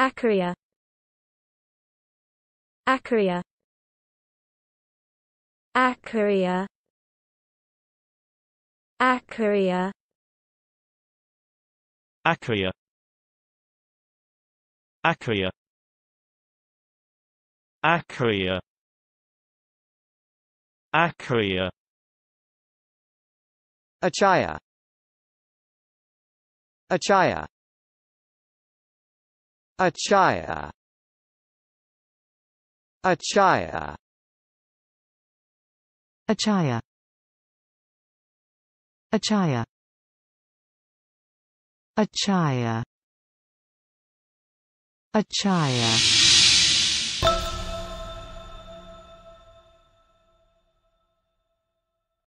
Acaria. Acaria. Acaria. Acaria. Acaria. Acaria. Acaria. Acaria. Achaya Achaya Achaya Achaya Achaya Achaya Achaya Achaya